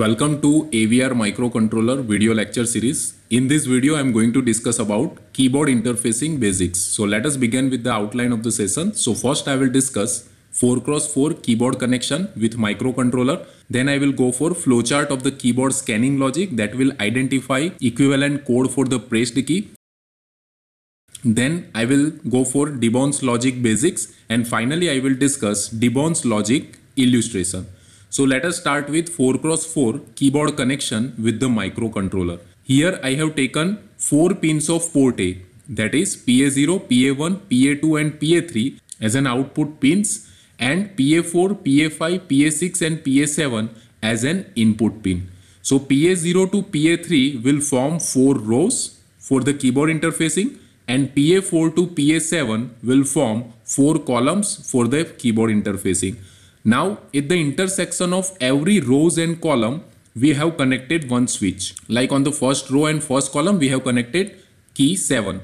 Welcome to AVR Microcontroller video lecture series. In this video, I am going to discuss about keyboard interfacing basics. So let us begin with the outline of the session. So first I will discuss 4 cross 4 keyboard connection with microcontroller. Then I will go for flowchart of the keyboard scanning logic that will identify equivalent code for the pressed key. Then I will go for Debon's logic basics and finally I will discuss Debon's logic illustration. So let us start with 4x4 keyboard connection with the microcontroller. Here I have taken 4 pins of port A that is PA0, PA1, PA2 and PA3 as an output pins and PA4, PA5, PA6 and PA7 as an input pin. So PA0 to PA3 will form 4 rows for the keyboard interfacing and PA4 to PA7 will form 4 columns for the keyboard interfacing. Now at the intersection of every rows and column, we have connected one switch. Like on the first row and first column, we have connected key 7.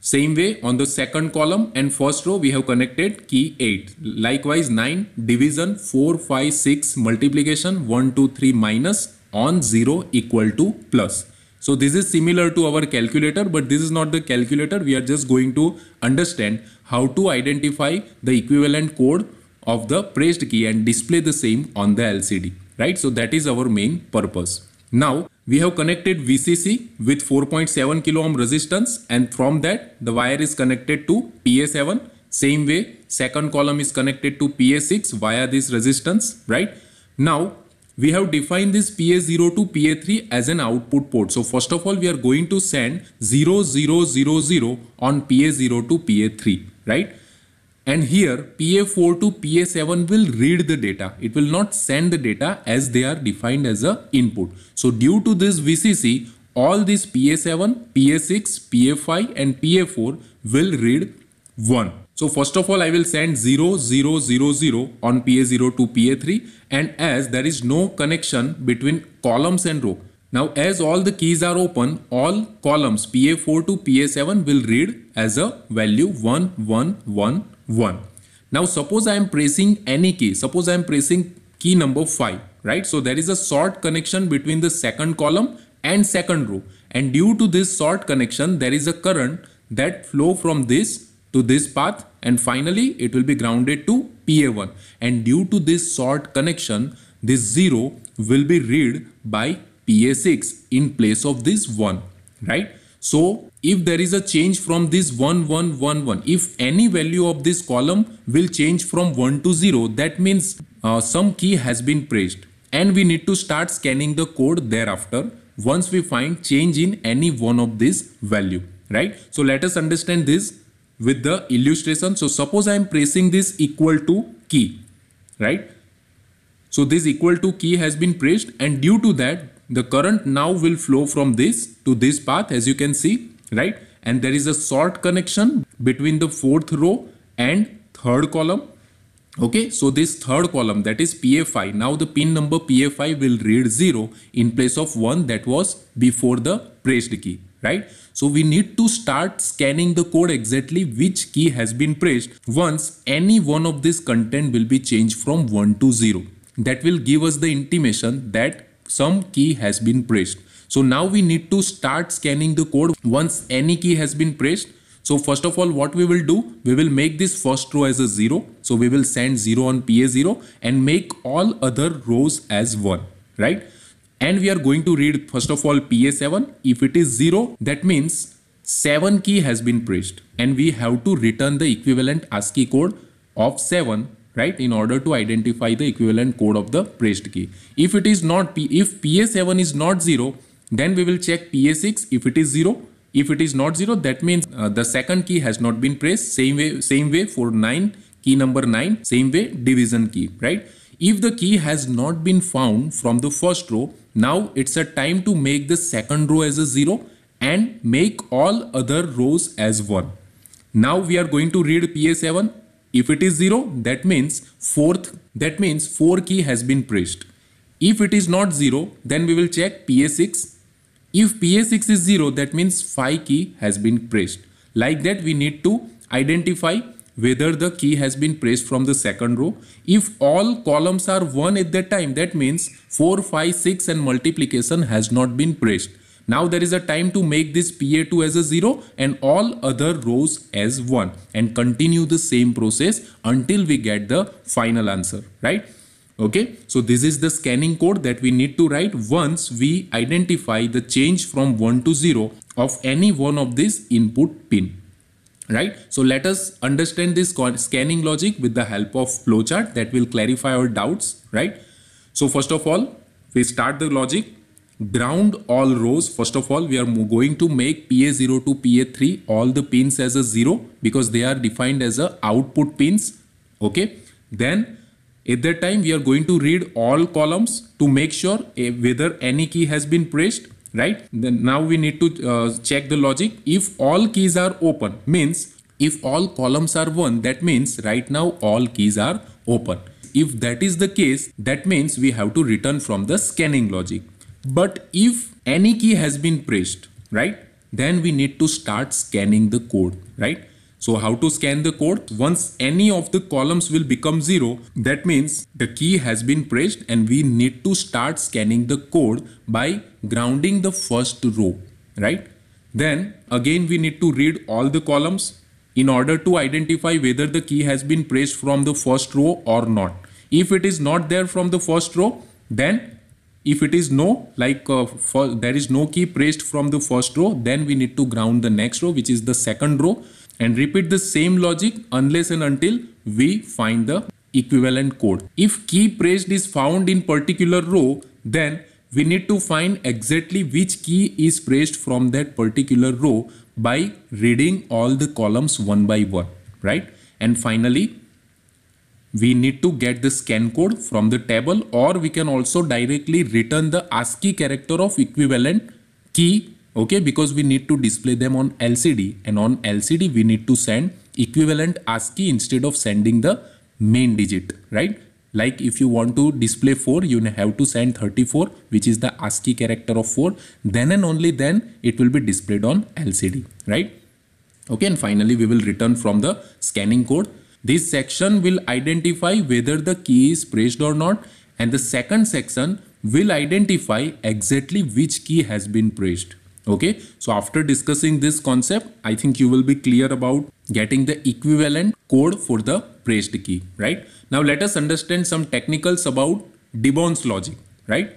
Same way on the second column and first row, we have connected key 8. Likewise 9, division 4, 5, 6, multiplication 1, 2, 3, minus on 0 equal to plus. So this is similar to our calculator, but this is not the calculator. We are just going to understand how to identify the equivalent code of the pressed key and display the same on the LCD, right? So that is our main purpose. Now we have connected VCC with 4.7 kilo ohm resistance and from that the wire is connected to PA7. Same way second column is connected to PA6 via this resistance, right? Now we have defined this PA0 to PA3 as an output port. So first of all, we are going to send 0000 on PA0 to PA3, right? And here PA4 to PA7 will read the data. It will not send the data as they are defined as a input. So due to this VCC, all these PA7, PA6, PA5 and PA4 will read 1. So first of all, I will send 0, 0, 0, 0 on PA0 to PA3 and as there is no connection between columns and row. Now as all the keys are open, all columns PA4 to PA7 will read as a value 1, 1, 1, 1. Now suppose I am pressing any key. Suppose I am pressing key number 5, right? So there is a short connection between the second column and second row. And due to this short connection, there is a current that flow from this to this path and finally it will be grounded to PA1 and due to this short connection this 0 will be read by PA6 in place of this 1 right so if there is a change from this 1, 1, 1, 1, if any value of this column will change from 1 to 0, that means uh, some key has been pressed and we need to start scanning the code thereafter once we find change in any one of this value, right? So let us understand this with the illustration. So suppose I am pressing this equal to key, right? So this equal to key has been pressed and due to that the current now will flow from this to this path as you can see, right? And there is a short connection between the fourth row and third column. Okay, so this third column that is PFI. Now the pin number PFI will read 0 in place of 1 that was before the pressed key, right? So we need to start scanning the code exactly which key has been pressed once any one of this content will be changed from 1 to 0. That will give us the intimation that some key has been pressed. So now we need to start scanning the code once any key has been pressed. So first of all, what we will do, we will make this first row as a zero. So we will send zero on PA zero and make all other rows as one, right? And we are going to read first of all PA7. If it is zero, that means 7 key has been pressed and we have to return the equivalent ASCII code of 7 right in order to identify the equivalent code of the pressed key if it is not p if pa7 is not 0 then we will check PA6 if it is 0. If it is not 0, that means uh, the second key has not been pressed. Same way, same way for 9, key number 9, same way division key, right? If the key has not been found from the first row, now it's a time to make the second row as a 0 and make all other rows as 1. Now we are going to read PA7. If it is 0, that means fourth, that means 4 key has been pressed. If it is not 0, then we will check PA6. If PA6 is 0, that means phi key has been pressed. Like that, we need to identify whether the key has been pressed from the second row. If all columns are 1 at that time, that means 4, 5, 6 and multiplication has not been pressed. Now there is a time to make this PA2 as a 0 and all other rows as 1 and continue the same process until we get the final answer, right? Okay, so this is the scanning code that we need to write once we identify the change from 1 to 0 of any one of these input pin. Right, so let us understand this scanning logic with the help of flowchart that will clarify our doubts, right? So first of all, we start the logic, ground all rows. First of all, we are going to make PA0 to PA3 all the pins as a 0 because they are defined as a output pins, okay? Then at that time, we are going to read all columns to make sure eh, whether any key has been pressed, right? Then now we need to uh, check the logic. If all keys are open, means if all columns are 1, that means right now all keys are open. If that is the case, that means we have to return from the scanning logic. But if any key has been pressed, right? Then we need to start scanning the code, right? So how to scan the code? Once any of the columns will become zero, that means the key has been pressed and we need to start scanning the code by grounding the first row, right? Then again, we need to read all the columns in order to identify whether the key has been pressed from the first row or not. If it is not there from the first row, then if it is no, like uh, for, there is no key pressed from the first row, then we need to ground the next row, which is the second row and repeat the same logic unless and until we find the equivalent code. If key pressed is found in particular row, then we need to find exactly which key is pressed from that particular row by reading all the columns one by one, right? And finally, we need to get the scan code from the table or we can also directly return the ASCII character of equivalent key okay because we need to display them on LCD and on LCD we need to send equivalent ASCII instead of sending the main digit right like if you want to display 4 you have to send 34 which is the ASCII character of 4 then and only then it will be displayed on LCD right okay and finally we will return from the scanning code this section will identify whether the key is pressed or not and the second section will identify exactly which key has been pressed okay so after discussing this concept i think you will be clear about getting the equivalent code for the pressed key right now let us understand some technicals about debon's logic right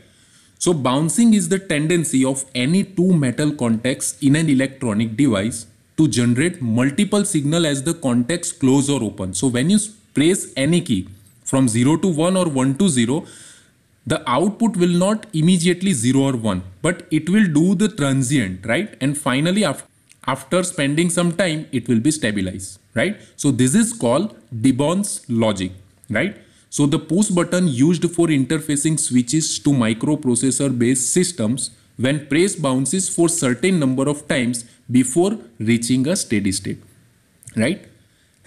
so bouncing is the tendency of any two metal contacts in an electronic device to generate multiple signal as the contacts close or open so when you press any key from 0 to 1 or 1 to 0 the output will not immediately 0 or 1, but it will do the transient, right? And finally, after spending some time it will be stabilized right so this is called debon's logic right so the push button used for interfacing switches to microprocessor based systems when press bounces for certain number of times before reaching a steady state right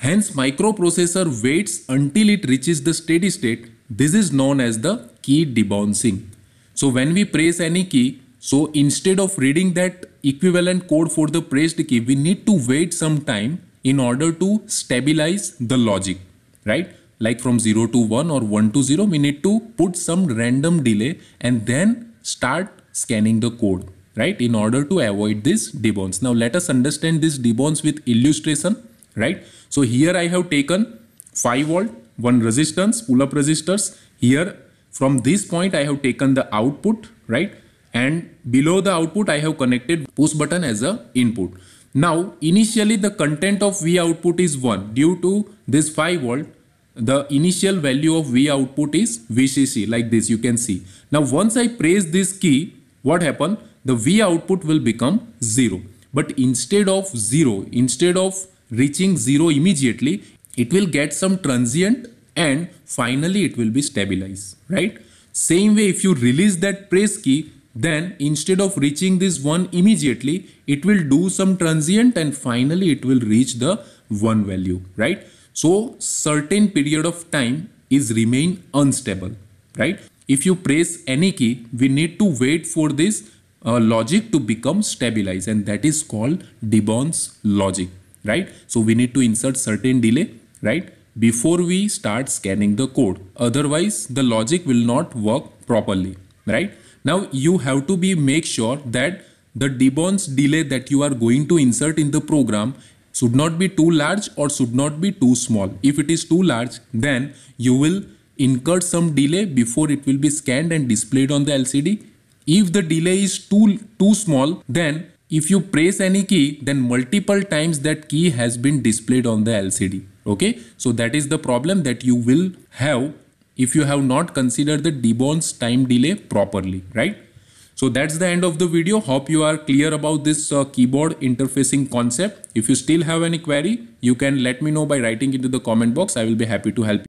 hence microprocessor waits until it reaches the steady state this is known as the key debouncing. So when we press any key, so instead of reading that equivalent code for the pressed key, we need to wait some time in order to stabilize the logic, right? Like from 0 to 1 or 1 to 0, we need to put some random delay and then start scanning the code, right? In order to avoid this debounce. Now let us understand this debounce with illustration, right? So here I have taken 5 volt one resistance, pull-up resistors. Here from this point I have taken the output, right? And below the output I have connected push button as a input. Now initially the content of V output is 1 due to this 5 volt the initial value of V output is VCC like this you can see. Now once I press this key what happen the V output will become 0 but instead of 0 instead of reaching 0 immediately it will get some transient and finally it will be stabilized, right? Same way if you release that press key, then instead of reaching this one immediately, it will do some transient and finally it will reach the one value, right? So certain period of time is remain unstable, right? If you press any key, we need to wait for this uh, logic to become stabilized and that is called Debon's logic, right? So we need to insert certain delay right? Before we start scanning the code. Otherwise, the logic will not work properly, right? Now you have to be make sure that the debons delay that you are going to insert in the program should not be too large or should not be too small. If it is too large, then you will incur some delay before it will be scanned and displayed on the LCD. If the delay is too, too small, then if you press any key, then multiple times that key has been displayed on the LCD. Okay, so that is the problem that you will have if you have not considered the Debon's time delay properly, right? So that's the end of the video. Hope you are clear about this uh, keyboard interfacing concept. If you still have any query, you can let me know by writing into the comment box. I will be happy to help you.